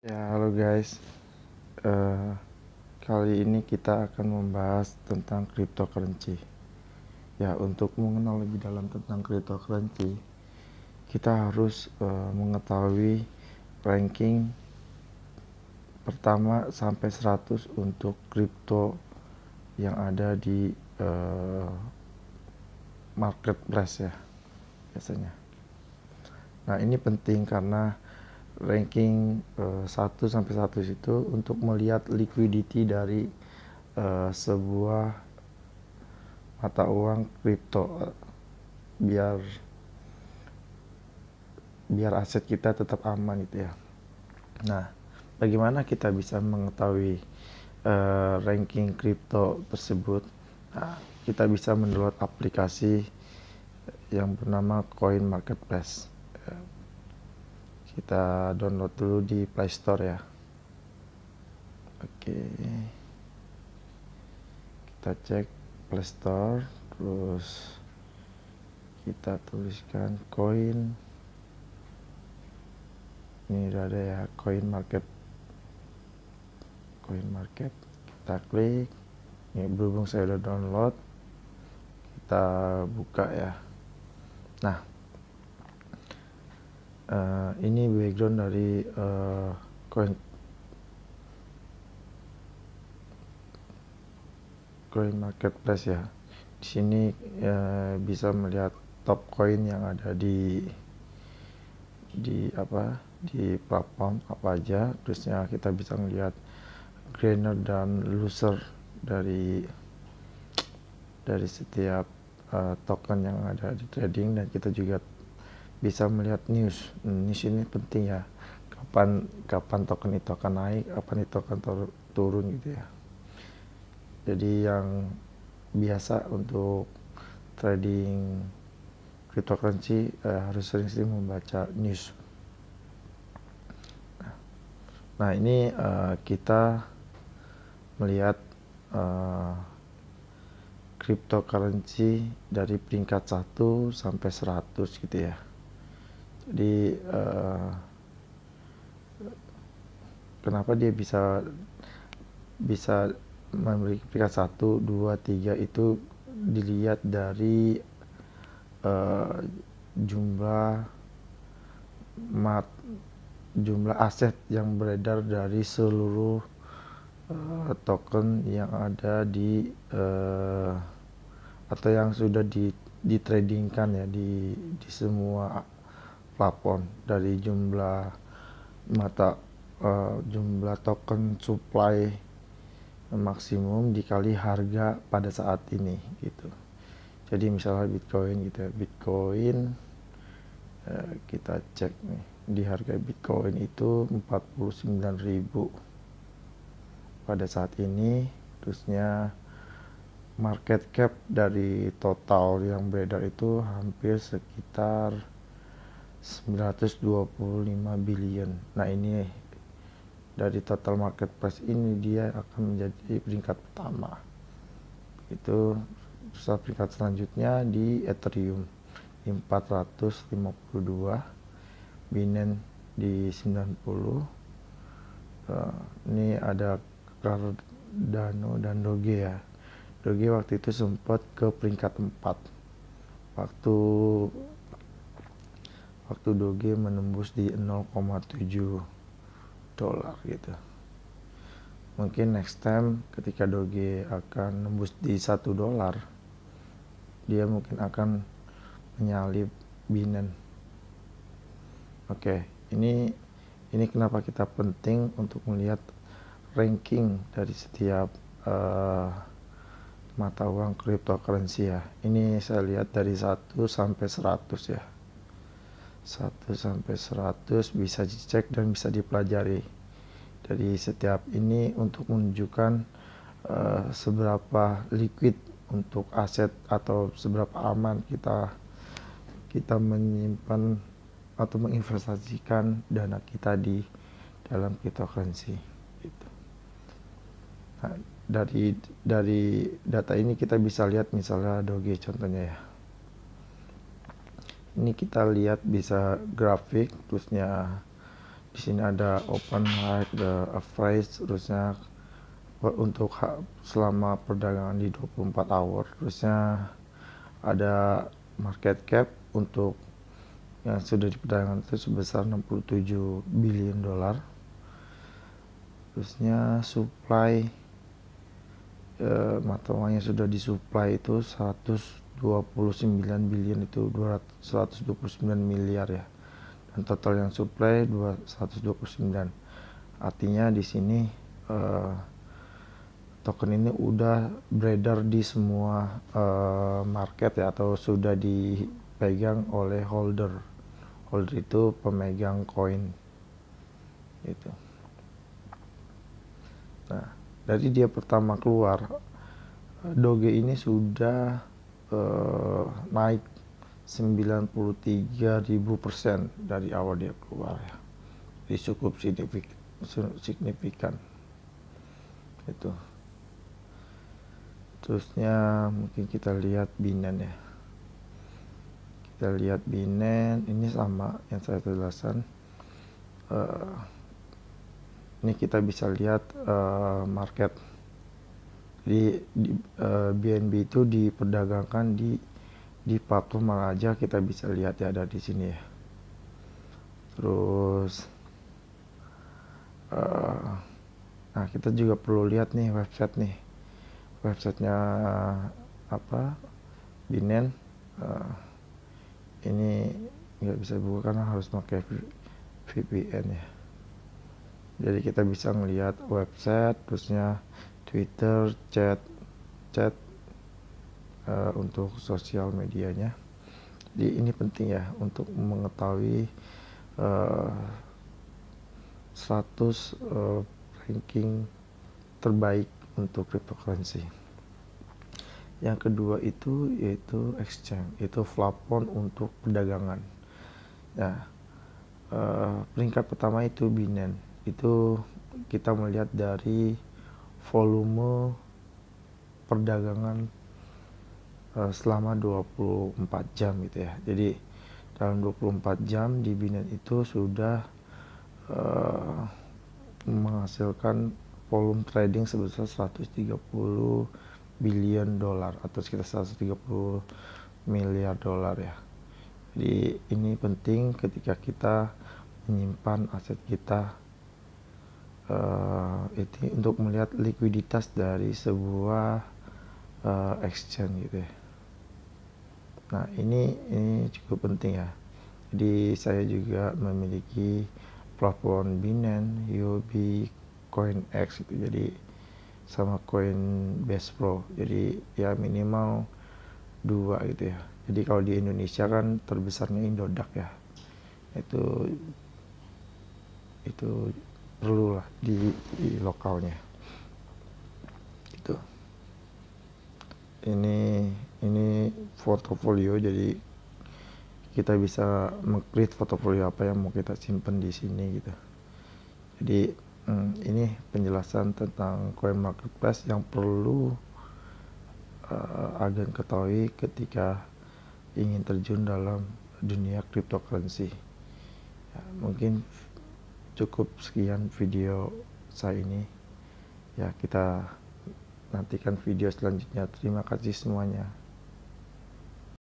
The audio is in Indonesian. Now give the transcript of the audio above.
Ya, halo guys. Uh, kali ini kita akan membahas tentang cryptocurrency. Ya, untuk mengenal lebih dalam tentang cryptocurrency, kita harus uh, mengetahui ranking pertama sampai 100 untuk crypto yang ada di uh, marketplace ya, biasanya. Nah, ini penting karena ranking uh, eh, 1 sampai 1 itu untuk melihat liquidity dari uh, sebuah mata uang kripto biar biar aset kita tetap aman gitu ya. Nah, bagaimana kita bisa mengetahui uh, ranking kripto tersebut? Nah, kita bisa mendownload aplikasi yang bernama Coin Marketplace kita download dulu di Play Store ya oke kita cek Play Store terus kita tuliskan koin ini udah ada ya koin market koin market kita klik ini berhubung saya udah download kita buka ya nah uh, ini background dari uh, coin coin marketplace ya di sini uh, bisa melihat top coin yang ada di di apa di platform apa aja terusnya kita bisa melihat gainer dan loser dari dari setiap uh, token yang ada di trading dan kita juga bisa melihat news hmm, news ini penting ya kapan kapan token itu akan naik kapan itu akan turun gitu ya jadi yang biasa untuk trading cryptocurrency eh, harus sering-sering membaca news nah, nah ini eh, kita melihat uh, cryptocurrency dari peringkat 1 sampai 100 gitu ya di uh, eh, kenapa dia bisa bisa memiliki peringkat satu dua tiga itu dilihat dari uh, jumlah mat jumlah aset yang beredar dari seluruh uh, token yang ada di uh, atau yang sudah di ditradingkan ya di di semua plafon dari jumlah mata uh, jumlah token supply maksimum dikali harga pada saat ini gitu. Jadi misalnya Bitcoin gitu ya, Bitcoin uh, kita cek nih di harga Bitcoin itu 49.000 pada saat ini terusnya market cap dari total yang beredar itu hampir sekitar 925 billion. Nah ini dari total market price ini dia akan menjadi peringkat pertama. Itu terus peringkat selanjutnya di Ethereum 452, Binance di 90. Eh, ini ada Cardano dan Doge ya. Doge waktu itu sempat ke peringkat 4 waktu waktu doge menembus di 0,7 dolar gitu mungkin next time ketika doge akan nembus di 1 dolar dia mungkin akan menyalip Binance oke okay, ini ini kenapa kita penting untuk melihat ranking dari setiap uh, mata uang cryptocurrency ya ini saya lihat dari 1 sampai 100 ya sampai 100 bisa dicek dan bisa dipelajari dari setiap ini untuk menunjukkan uh, seberapa liquid untuk aset atau seberapa aman kita kita menyimpan atau menginvestasikan dana kita di dalam cryptocurrency gitu. Nah, dari dari data ini kita bisa lihat misalnya Doge contohnya ya ini kita lihat bisa grafik terusnya di sini ada open high, the average terusnya untuk selama perdagangan di 24 hour terusnya ada market cap untuk yang sudah diperdagangkan itu sebesar 67 billion dollar, terusnya supply eh, mata uangnya sudah disuplai itu 100 29 billion itu 129 miliar ya dan total yang supply 2, 129 artinya di sini uh, token ini udah beredar di semua uh, market ya atau sudah dipegang oleh holder holder itu pemegang koin itu nah dari dia pertama keluar eh, doge ini sudah uh, naik 93.000 persen dari awal dia keluar ya. Jadi cukup signifikan, Itu. Terusnya mungkin kita lihat Binance ya. Kita lihat Binance ini sama yang saya jelaskan. Uh, ini kita bisa lihat uh, market di, di, uh, eh, BNB itu diperdagangkan di di platform mana aja kita bisa lihat ya ada di sini ya. Terus uh, nah kita juga perlu lihat nih website nih. Websitenya uh, apa? Binance uh, ini nggak bisa buka karena harus pakai VPN ya. Jadi kita bisa melihat website terusnya Twitter, chat, chat uh, untuk sosial medianya. Jadi ini penting ya untuk mengetahui uh, status uh, ranking terbaik untuk cryptocurrency. Yang kedua itu yaitu exchange, itu platform untuk perdagangan. Nah, uh, peringkat pertama itu Binance. Itu kita melihat dari volume perdagangan eh, selama 24 jam gitu ya. Jadi dalam 24 jam di binet itu sudah eh, menghasilkan volume trading sebesar 130 billion dolar atau sekitar 130 miliar dolar ya. Jadi ini penting ketika kita menyimpan aset kita uh, itu untuk melihat likuiditas dari sebuah uh, exchange gitu ya. Nah ini ini cukup penting ya. Jadi saya juga memiliki platform Binance, UOB, CoinX itu jadi sama Coinbase Pro. Jadi ya minimal dua gitu ya. Jadi kalau di Indonesia kan terbesarnya Indodax ya. Itu itu perlu lah di, di lokalnya itu ini ini portfolio jadi kita bisa mengcreate portfolio apa yang mau kita simpan di sini gitu jadi hmm, ini penjelasan tentang coin marketplace yang perlu uh, agen ketahui ketika ingin terjun dalam dunia cryptocurrency ya, mungkin cukup sekian video saya ini ya kita nantikan video selanjutnya terima kasih semuanya